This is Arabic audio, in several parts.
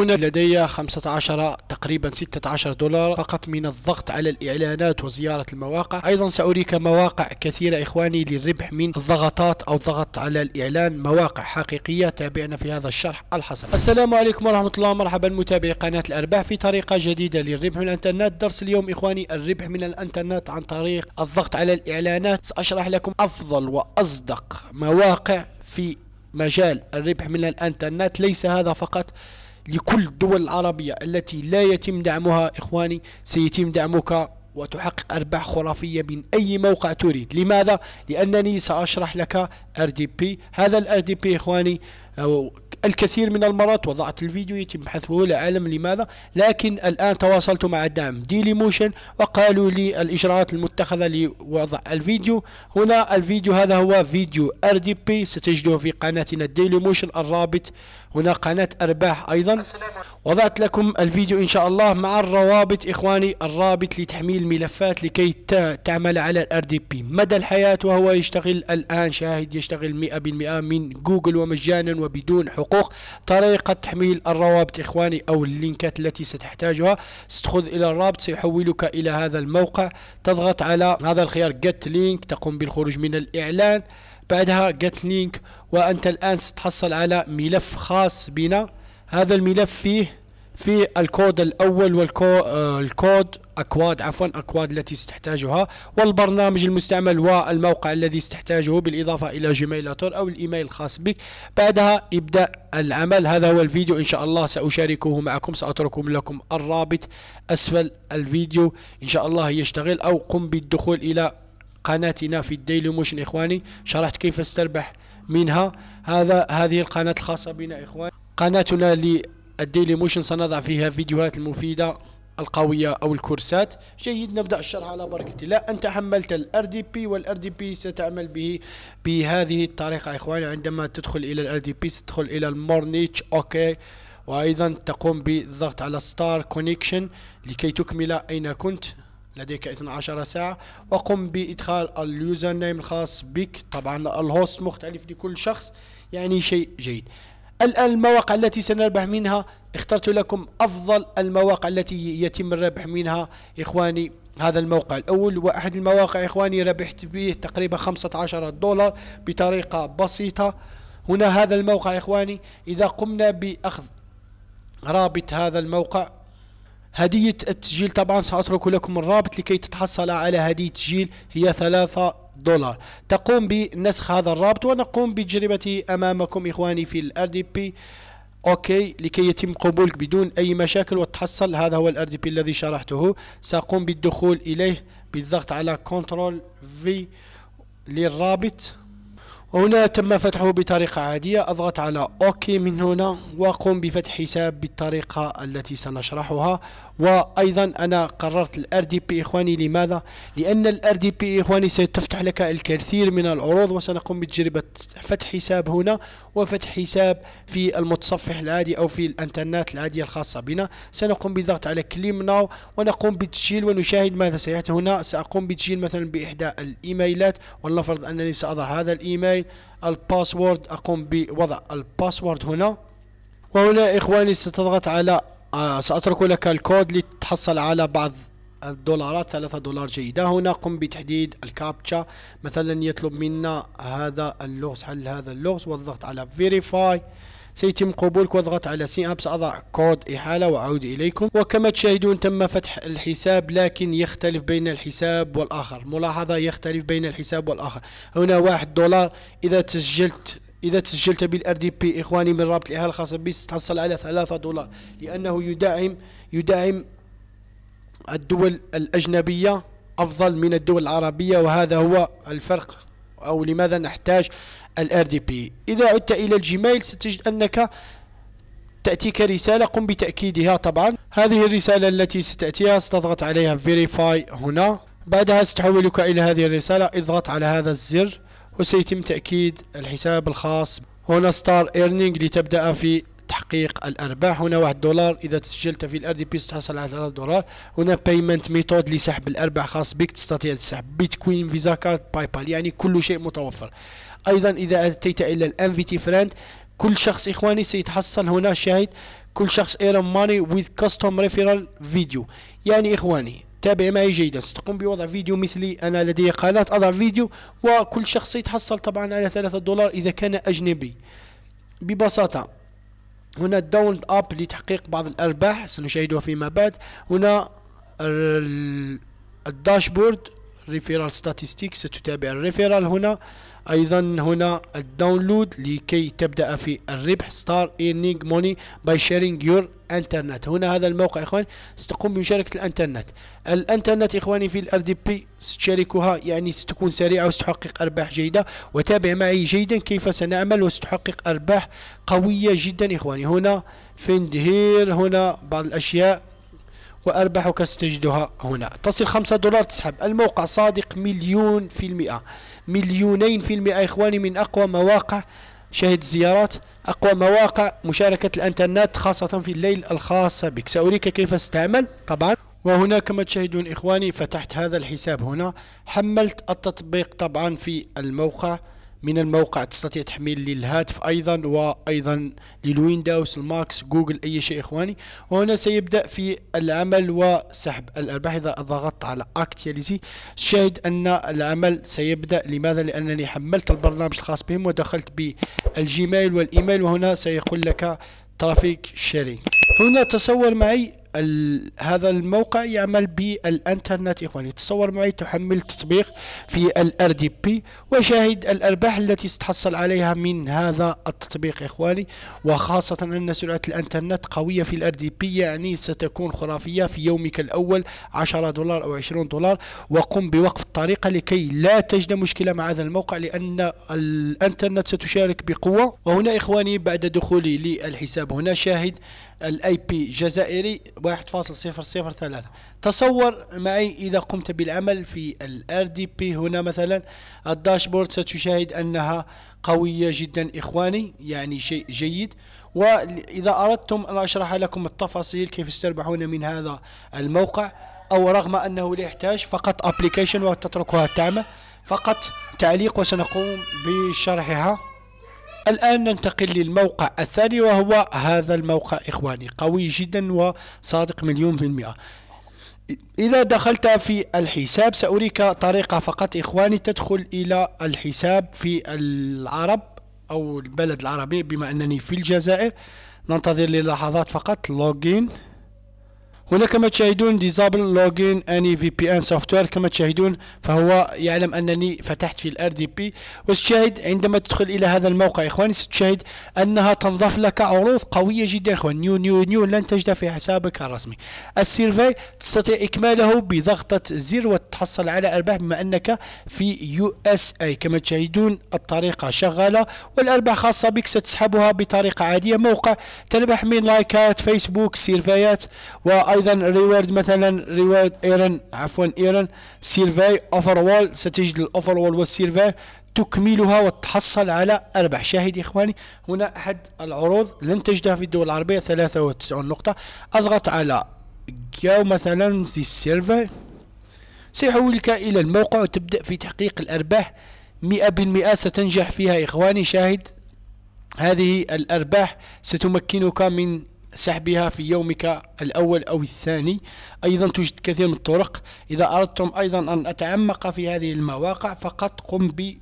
هنا لدي 15 تقريبا 16 دولار فقط من الضغط على الإعلانات وزيارة المواقع أيضا سأريك مواقع كثيرة إخواني للربح من الضغطات أو الضغط على الإعلان مواقع حقيقية تابعنا في هذا الشرح الحصري السلام عليكم ورحمة الله مرحبا متابعي قناة الأرباح في طريقة جديدة للربح من الإنترنت درس اليوم إخواني الربح من الإنترنت عن طريق الضغط على الإعلانات سأشرح لكم أفضل وأصدق مواقع في مجال الربح من الانترنت ليس هذا فقط لكل الدول العربية التي لا يتم دعمها إخواني سيتم دعمك وتحقق أرباح خرافية من أي موقع تريد لماذا؟ لأنني سأشرح لك ار دي بي هذا الار دي بي اخواني آه، الكثير من المرات وضعت الفيديو يتم حذفه لا أعلم لماذا لكن الآن تواصلت مع الدعم ديلي موشن وقالوا لي الإجراءات المتخذة لوضع الفيديو هنا الفيديو هذا هو فيديو ار دي بي ستجده في قناتنا ديلي موشن الرابط هنا قناة أرباح أيضا وضعت لكم الفيديو إن شاء الله مع الروابط إخواني الرابط لتحميل ملفات لكي تعمل على الار دي بي مدى الحياة وهو يشتغل الآن شاهد يشتغل 100% من جوجل ومجانا وبدون حقوق طريقة تحميل الروابط إخواني أو اللينكات التي ستحتاجها ستخذ إلى الرابط سيحولك إلى هذا الموقع تضغط على هذا الخيار get link تقوم بالخروج من الإعلان بعدها get link وأنت الآن ستحصل على ملف خاص بنا هذا الملف فيه في الكود الأول والكود آه، أكواد عفوا أكواد التي تحتاجها والبرنامج المستعمل والموقع الذي تحتاجه بالإضافة إلى جيميل أتور أو الإيميل الخاص بك بعدها ابدأ العمل هذا هو الفيديو إن شاء الله سأشاركه معكم ساترك لكم الرابط أسفل الفيديو إن شاء الله يشتغل أو قم بالدخول إلى قناتنا في الديلي موشن إخواني شرحت كيف استربح منها هذا هذه القناة الخاصة بنا إخواني قناتنا الديلي موشن سنضع فيها فيديوهات المفيدة القوية أو الكورسات جيد نبدأ الشرح على بركة الله أنت حملت الار دي بي والار دي بي ستعمل به بهذه الطريقة إخواني عندما تدخل إلى الار دي بي ستدخل إلى المورنيتش أوكي وأيضا تقوم بالضغط على ستار كونيكشن لكي تكمل أين كنت لديك 12 ساعة وقم بإدخال اليوزر نيم الخاص بك طبعا الهوست مختلف لكل شخص يعني شيء جيد الآن المواقع التي سنربح منها اخترت لكم أفضل المواقع التي يتم الربح منها إخواني هذا الموقع الأول وأحد المواقع إخواني ربحت به تقريبا 15 دولار بطريقة بسيطة هنا هذا الموقع إخواني إذا قمنا بأخذ رابط هذا الموقع هدية التسجيل طبعا سأترك لكم الرابط لكي تتحصل على هدية تسجيل هي ثلاثة دولار تقوم بنسخ هذا الرابط ونقوم بتجربته أمامكم إخواني في الار دي بي اوكي لكي يتم قبولك بدون اي مشاكل وتحصل هذا هو الار دي بي الذي شرحته ساقوم بالدخول اليه بالضغط على كنترول في للرابط هنا تم فتحه بطريقة عادية أضغط على أوكي من هنا وأقوم بفتح حساب بالطريقة التي سنشرحها وأيضا أنا قررت الار دي بي إخواني لماذا؟ لأن الار دي بي إخواني ستفتح لك الكثير من العروض وسنقوم بتجربة فتح حساب هنا وفتح حساب في المتصفح العادي أو في الانترنت العادية الخاصة بنا سنقوم بالضغط على كليم ناو ونقوم بتسجيل ونشاهد ماذا سيأتي هنا سأقوم بتسجيل مثلا بإحدى الإيميلات ولنفرض أنني سأضع هذا الإيميل الباسورد أقوم بوضع الباسورد هنا وهنا إخواني ستضغط على آه، سأترك لك الكود لتحصل على بعض الدولارات ثلاثة دولار جيدة هنا قم بتحديد الكابتشا مثلا يطلب منا هذا اللغز حل هذا اللغز والضغط على فيريفاي سيتم قبولك واضغط على سي اب سأضع كود إحالة وأعود إليكم وكما تشاهدون تم فتح الحساب لكن يختلف بين الحساب والآخر ملاحظة يختلف بين الحساب والآخر هنا واحد دولار إذا تسجلت إذا تسجلت بالار دي بي إخواني من رابط الإحالة الخاصة بي ستحصل على ثلاثة دولار لأنه يدعم يدعم الدول الأجنبية أفضل من الدول العربية وهذا هو الفرق أو لماذا نحتاج الار دي بي إذا عدت إلى الجيميل ستجد أنك تأتيك رسالة قم بتأكيدها طبعا هذه الرسالة التي ستأتيها ستضغط عليها verify هنا بعدها ستحولك إلى هذه الرسالة اضغط على هذا الزر وسيتم تأكيد الحساب الخاص هنا ستار ايرنينج لتبدأ في تحقيق الارباح هنا واحد دولار اذا تسجلت في الار دي بي تحصل على 3 دولار هنا بايمنت ميثود لسحب الارباح خاص بك تستطيع تسحب بيتكوين فيزا كارد باي بال يعني كل شيء متوفر ايضا اذا اتيت الى الان في تي فريند كل شخص اخواني سيتحصل هنا شاهد كل شخص ايرون ماني ويز كاستوم ريفيرال فيديو يعني اخواني تابع معي جيدا ستقوم بوضع فيديو مثلي انا لدي قناة اضع فيديو وكل شخص سيتحصل طبعا على ثلاثة دولار اذا كان اجنبي ببساطة هنا الداون اب لتحقيق بعض الارباح سنشاهدها فيما بعد هنا الداشبورد ريفيرال ستاتستيكس ستتابع الريفيرال هنا ايضا هنا الداونلود لكي تبدا في الربح ستار ايرنينج موني باي شيرينج يور انترنت هنا هذا الموقع اخواني ستقوم بمشاركه الانترنت الانترنت اخواني في الار دي بي ستشاركها يعني ستكون سريعه وستحقق ارباح جيده وتابع معي جيدا كيف سنعمل وستحقق ارباح قويه جدا اخواني هنا فيند هير هنا بعض الاشياء وأرباحك ستجدها هنا تصل خمسة دولار تسحب الموقع صادق مليون في المئة مليونين في المئة إخواني من أقوى مواقع شاهد الزيارات أقوى مواقع مشاركة الأنترنت خاصة في الليل الخاصة بك سأريك كيف ستعمل طبعا وهنا كما تشاهدون إخواني فتحت هذا الحساب هنا حملت التطبيق طبعا في الموقع من الموقع تستطيع تحميل للهاتف ايضا وايضا للويندوز الماكس جوجل اي شيء اخواني وهنا سيبدا في العمل وسحب الارباح اذا ضغطت على اكتياليزي شاهد ان العمل سيبدا لماذا لانني حملت البرنامج الخاص بهم ودخلت بالجيميل والايميل وهنا سيقول لك ترافيك شيرينج هنا تصور معي هذا الموقع يعمل بالانترنت اخواني تصور معي تحمل تطبيق في الار دي بي وشاهد الارباح التي ستحصل عليها من هذا التطبيق اخواني وخاصة ان سرعة الانترنت قوية في الار دي بي يعني ستكون خرافية في يومك الاول 10 دولار او 20 دولار وقم بوقف الطريقة لكي لا تجد مشكلة مع هذا الموقع لان الانترنت ستشارك بقوة وهنا اخواني بعد دخولي للحساب هنا شاهد الاي بي جزائري 1.003 تصور معي اذا قمت بالعمل في الار دي بي هنا مثلا الداشبورد ستشاهد انها قوية جدا اخواني يعني شيء جيد واذا اردتم ان اشرح لكم التفاصيل كيف استربحون من هذا الموقع او رغم انه لا يحتاج فقط ابلكيشن وتتركها تعمل فقط تعليق وسنقوم بشرحها الآن ننتقل للموقع الثاني وهو هذا الموقع إخواني قوي جدا وصادق مليون المئة إذا دخلت في الحساب سأريك طريقة فقط إخواني تدخل إلى الحساب في العرب أو البلد العربي بما أنني في الجزائر ننتظر للحظات فقط لوجين هنا كما تشاهدون ديزابل لوجين اني في بي ان سوفتوير كما تشاهدون فهو يعلم انني فتحت في الار دي بي وستشاهد عندما تدخل الى هذا الموقع اخواني ستشاهد انها تنظف لك عروض قويه جدا اخوان نيو نيو نيو لن تجد في حسابك الرسمي السيرفي تستطيع اكماله بضغطه زر وتحصل على ارباح بما انك في يو اس اي كما تشاهدون الطريقه شغاله والارباح خاصه بك ستسحبها بطريقه عاديه موقع تربح من لايكات فيسبوك سيرفيات و ايضا ريورد مثلا ريورد ايرن عفوا ايرن سيرفاي اوفر وول ستجد الاوفر وول والسيرفاي تكملها وتحصل على أربع شاهد إخواني هنا أحد العروض لن تجدها في الدول العربية 93 نقطة أضغط على جو مثلا زي السيرفر سيحولك إلى الموقع وتبدأ في تحقيق الأرباح 100% ستنجح فيها إخواني شاهد هذه الأرباح ستمكنك من سحبها في يومك الأول أو الثاني أيضا توجد كثير من الطرق إذا أردتم أيضا أن أتعمق في هذه المواقع فقط قم ب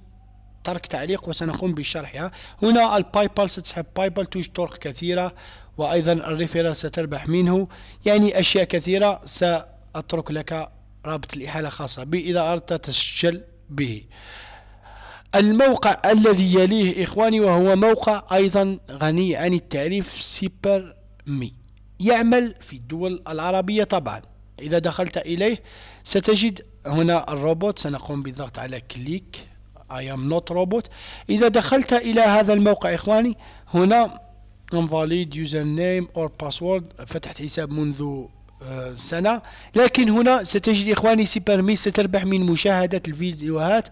ترك تعليق وسنقوم بشرحها هنا البايبال ستسحب بايبال توجد طرق كثيرة وأيضا الريفيرال ستربح منه يعني أشياء كثيرة سأترك لك رابط الإحالة خاصة بي إذا أردت تسجل به الموقع الذي يليه إخواني وهو موقع أيضا غني عن التعريف سيبر مي يعمل في الدول العربية طبعا إذا دخلت إليه ستجد هنا الروبوت سنقوم بالضغط على كليك I am not robot إذا دخلت إلى هذا الموقع إخواني هنا invalid username or password فتحت حساب منذ آه، سنة لكن هنا ستجد إخواني سيبرمي ستربح من مشاهدة الفيديوهات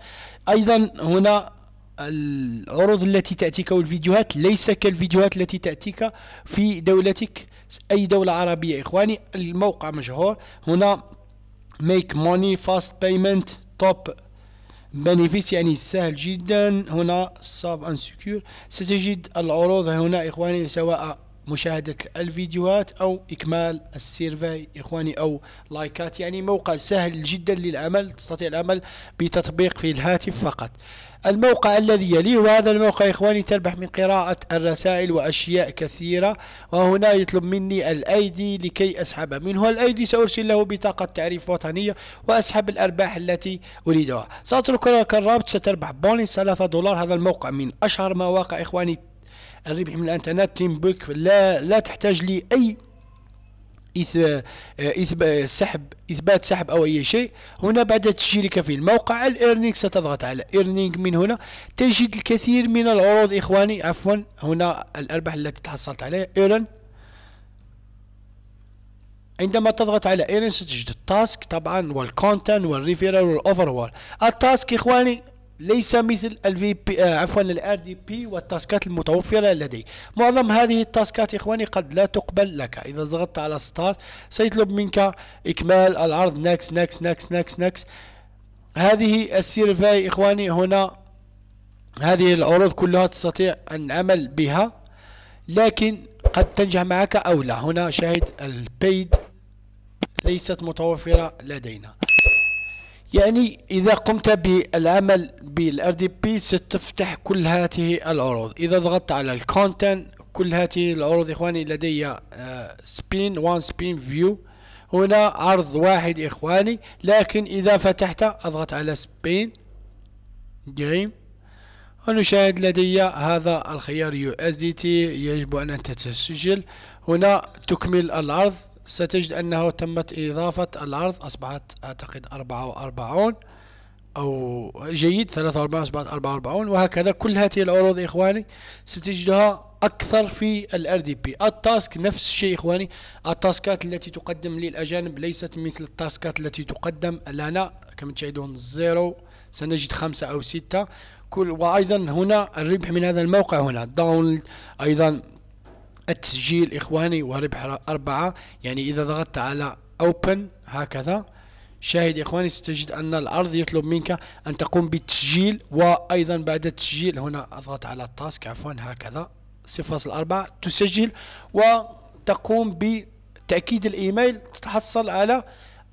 أيضا هنا العروض التي تأتيك والفيديوهات ليس كالفيديوهات التي تأتيك في دولتك أي دولة عربية إخواني الموقع مشهور هنا make money fast payment top benefits يعني سهل جدا هنا ان سكيور ستجد العروض هنا إخواني سواء مشاهدة الفيديوهات أو إكمال السيرفي إخواني أو لايكات يعني موقع سهل جدا للعمل تستطيع العمل بتطبيق في الهاتف فقط الموقع الذي يليه وهذا الموقع إخواني تربح من قراءة الرسائل وأشياء كثيرة وهنا يطلب مني الأيدي لكي أسحب منه الأيدي سأرسل له بطاقة تعريف وطنية وأسحب الأرباح التي أريدها سأترك لك الرابط ستربح بونس 3 دولار هذا الموقع من أشهر مواقع إخواني الربح من الانترنت بوك لا لا تحتاج لي اي سحب اثبات سحب او اي شيء هنا بعد تشيرك في الموقع الايرنينج ستضغط على ايرنينج من هنا تجد الكثير من العروض اخواني عفوا هنا الارباح التي تحصلت عليها ايرن عندما تضغط على ايرن ستجد التاسك طبعا والكونتنت والريفيرال والاوفر وول التاسك اخواني ليس مثل الفي بي آه عفوا الار دي بي والتاسكات المتوفره لدي معظم هذه التاسكات اخواني قد لا تقبل لك اذا ضغطت على ستارت سيطلب منك اكمال العرض نكس نكس نكس نكس نكس هذه السيرفاي اخواني هنا هذه العروض كلها تستطيع العمل بها لكن قد تنجح معك او لا هنا شاهد البيد ليست متوفره لدينا يعني إذا قمت بالعمل بالار دي بي ستفتح كل هذه العروض إذا ضغطت على الكونتنت كل هذه العروض إخواني لدي سبين وان سبين فيو هنا عرض واحد إخواني لكن إذا فتحت أضغط على سبين جيم ونشاهد لدي هذا الخيار يو اس دي تي يجب أن تسجل هنا تكمل العرض ستجد أنه تمت إضافة الأرض أصبحت أعتقد أربعة وأربعون أو جيد 43 أصبحت 44 وهكذا كل هذه العروض إخواني ستجدها أكثر في الار دي بي التاسك نفس الشيء إخواني التاسكات التي تقدم للأجانب ليست مثل التاسكات التي تقدم لنا كما تشاهدون زيرو سنجد خمسة أو ستة كل وأيضا هنا الربح من هذا الموقع هنا داون أيضا التسجيل إخواني وربح أربعة يعني إذا ضغطت على Open هكذا شاهد إخواني ستجد أن العرض يطلب منك أن تقوم بالتسجيل وأيضا بعد التسجيل هنا أضغط على التاسك عفوا هكذا 0.4 تسجل وتقوم بتأكيد الإيميل تتحصل على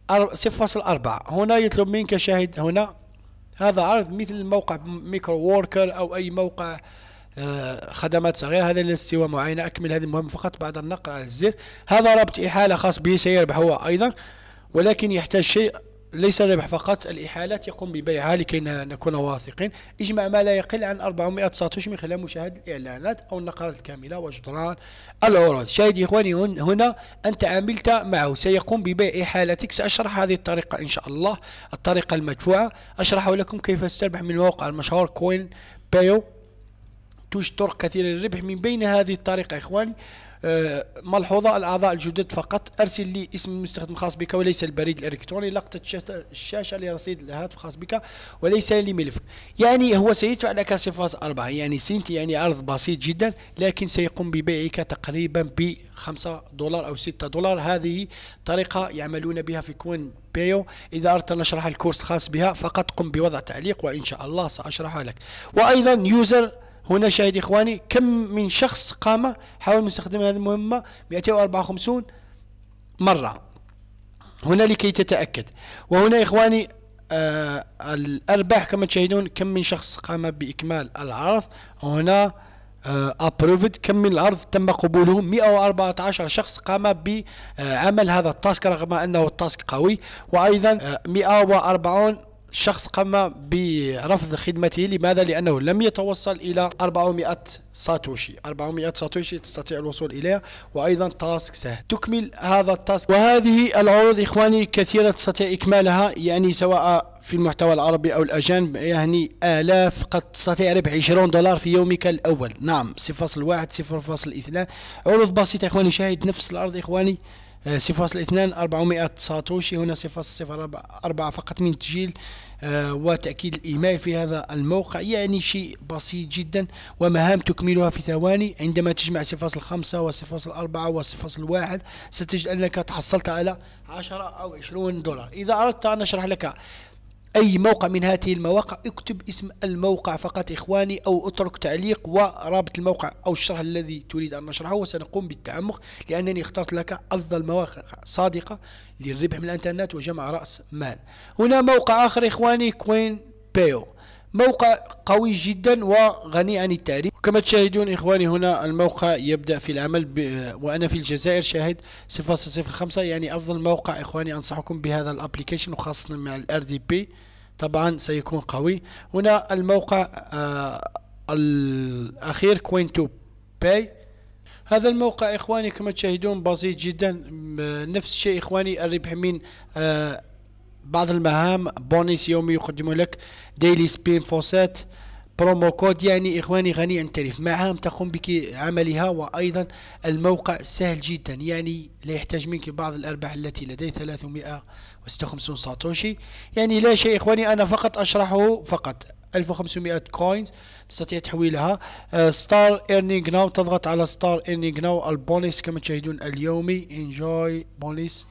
0.4 هنا يطلب منك شاهد هنا هذا عرض مثل موقع ميكرو ووركر أو أي موقع آه، خدمات صغيرة هذا الاستواء معينة أكمل هذه المهمة فقط بعد النقر على الزر هذا رابط إحالة خاص به سيربح هو أيضا ولكن يحتاج شيء ليس الربح فقط الإحالات يقوم ببيعها لكي نكون واثقين اجمع ما لا يقل عن 400 ساتوش من خلال مشاهدة الإعلانات أو النقرات الكاملة وجدران العروض شاهد إخواني هنا أنت عملت معه سيقوم ببيع إحالتك سأشرح هذه الطريقة إن شاء الله الطريقة المدفوعة أشرح لكم كيف استربح من موقع المشهور كوين بايو توجد طرق كثيرة للربح من بين هذه الطريقة إخواني آه، ملحوظة الأعضاء الجدد فقط أرسل لي اسم المستخدم الخاص بك وليس البريد الإلكتروني لقطة الشاشة لرصيد الهاتف الخاص بك وليس لملف يعني هو سيدفع لك 0.4 يعني سنت يعني عرض بسيط جدا لكن سيقوم ببيعك تقريبا ب 5 دولار أو 6 دولار هذه طريقة يعملون بها في كوين بيو إذا أردت أن أشرح الكورس الخاص بها فقط قم بوضع تعليق وإن شاء الله سأشرحها لك وأيضا يوزر هنا شاهد إخواني كم من شخص قام حاول مستخدم هذه المهمة 254 مرة هنا لكي تتأكد وهنا إخواني آه الأرباح كما تشاهدون كم من شخص قام بإكمال العرض هنا ابروفد آه، كم من العرض تم قبوله 114 شخص قام بعمل هذا التاسك رغم انه التاسك قوي وايضا 140 آه، شخص قام برفض خدمته لماذا؟ لأنه لم يتوصل إلى 400 ساتوشي 400 ساتوشي تستطيع الوصول إليها وأيضا تاسك سهل تكمل هذا التاسك وهذه العروض إخواني كثيرة تستطيع إكمالها يعني سواء في المحتوى العربي أو الأجانب يعني آلاف قد تستطيع ربح 20 دولار في يومك الأول نعم 0.1 0.2 عروض بسيطة إخواني شاهد نفس العرض إخواني صفر اثنان أربعمائة ساتوشي هنا صفر صفر أربعة فقط من تسجيل آه، وتأكيد الإيميل في هذا الموقع يعني شيء بسيط جدا ومهام تكملها في ثواني عندما تجمع صفر خمسة وصفر أربعة وصفر واحد ستجد أنك تحصلت على عشرة أو عشرون دولار إذا أردت أن أشرح لك أي موقع من هذه المواقع اكتب اسم الموقع فقط إخواني أو اترك تعليق ورابط الموقع أو الشرح الذي تريد أن نشرحه وسنقوم بالتعمق لأنني اخترت لك أفضل مواقع صادقة للربح من الإنترنت وجمع رأس مال هنا موقع آخر إخواني كوين بيو موقع قوي جدا وغني عن التعريف كما تشاهدون إخواني هنا الموقع يبدأ في العمل ب... وأنا في الجزائر شاهد 0.05 يعني أفضل موقع إخواني أنصحكم بهذا الابليكيشن وخاصة مع الار دي بي طبعا سيكون قوي هنا الموقع آه الأخير كوين تو باي هذا الموقع إخواني كما تشاهدون بسيط جدا نفس الشيء إخواني الربح من آه بعض المهام بونيس يومي يقدم لك ديلي سبين فوسات برومو كود يعني إخواني غني عن التعريف مهام تقوم بك عملها وأيضا الموقع سهل جدا يعني لا يحتاج منك بعض الأرباح التي لدي 356 ساتوشي يعني لا شيء إخواني أنا فقط أشرحه فقط 1500 كوينز تستطيع تحويلها ستار ايرنينغ ناو تضغط على ستار ايرنينغ ناو البونيس كما تشاهدون اليومي انجوي بونيس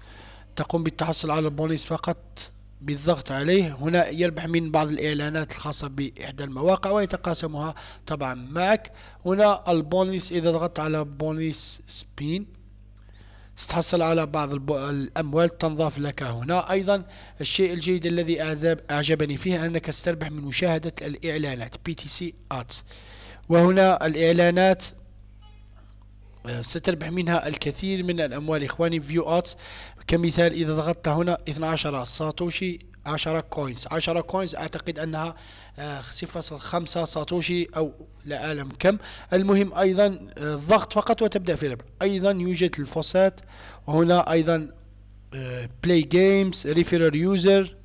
تقوم بالتحصل على البونيس فقط بالضغط عليه هنا يربح من بعض الإعلانات الخاصة بإحدى المواقع ويتقاسمها طبعا معك هنا البونيس إذا ضغطت على بونيس سبين ستحصل على بعض الأموال تنضاف لك هنا أيضا الشيء الجيد الذي أعجبني فيه أنك ستربح من مشاهدة الإعلانات بي تي سي ادز وهنا الإعلانات آه، ستربح منها الكثير من الأموال إخواني فيو آتس كمثال إذا ضغطت هنا 12 ساتوشي 10 كوينز 10 كوينز أعتقد أنها 0.5 آه، ساتوشي أو لا أعلم كم المهم أيضا الضغط آه، فقط وتبدأ في الربح أيضا يوجد الفوسات وهنا أيضا بلاي جيمز ريفيرر يوزر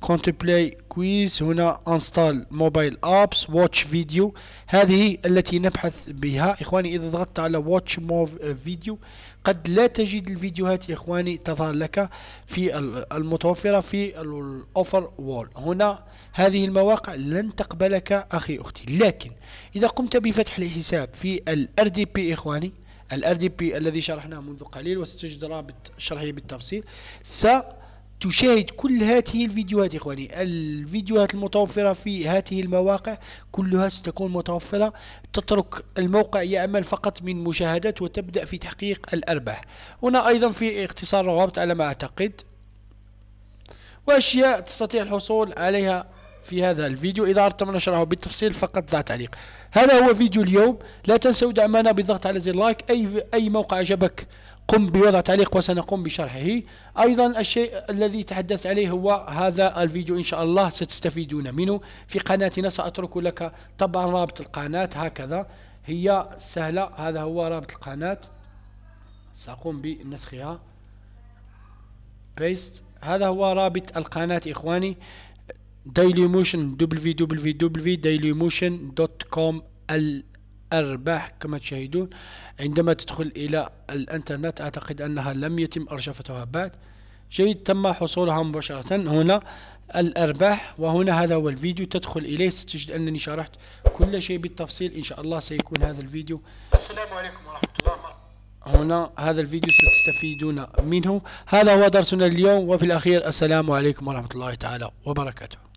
كونت بلاي كويز هنا انستال موبايل ابس واتش فيديو هذه التي نبحث بها اخواني اذا ضغطت على واتش موف فيديو قد لا تجد الفيديوهات اخواني تظهر لك في المتوفره في الاوفر وول هنا هذه المواقع لن تقبلك اخي اختي لكن اذا قمت بفتح الحساب في الار دي بي اخواني الار دي بي الذي شرحناه منذ قليل وستجد رابط شرحه بالتفصيل س تشاهد كل هذه الفيديوهات إخواني الفيديوهات المتوفرة في هذه المواقع كلها ستكون متوفرة تترك الموقع يعمل فقط من مشاهدات وتبدأ في تحقيق الأرباح هنا أيضا في اختصار روابط على ما أعتقد وأشياء تستطيع الحصول عليها في هذا الفيديو إذا أردت أن نشرحه بالتفصيل فقط ضع تعليق هذا هو فيديو اليوم لا تنسوا دعمنا بالضغط على زر لايك أي, أي موقع عجبك قم بوضع تعليق وسنقوم بشرحه أيضا الشيء الذي تحدثت عليه هو هذا الفيديو إن شاء الله ستستفيدون منه في قناتنا سأترك لك طبعا رابط القناة هكذا هي سهلة هذا هو رابط القناة سأقوم بنسخها بيست هذا هو رابط القناة إخواني دايلي موشن www.dailymotion.com أرباح كما تشاهدون عندما تدخل إلى الإنترنت أعتقد أنها لم يتم أرشفتها بعد جيد تم حصولها مباشرة هنا الأرباح وهنا هذا هو الفيديو تدخل إليه ستجد أنني شرحت كل شيء بالتفصيل إن شاء الله سيكون هذا الفيديو السلام عليكم ورحمة الله هنا هذا الفيديو ستستفيدون منه هذا هو درسنا اليوم وفي الأخير السلام عليكم ورحمة الله تعالى وبركاته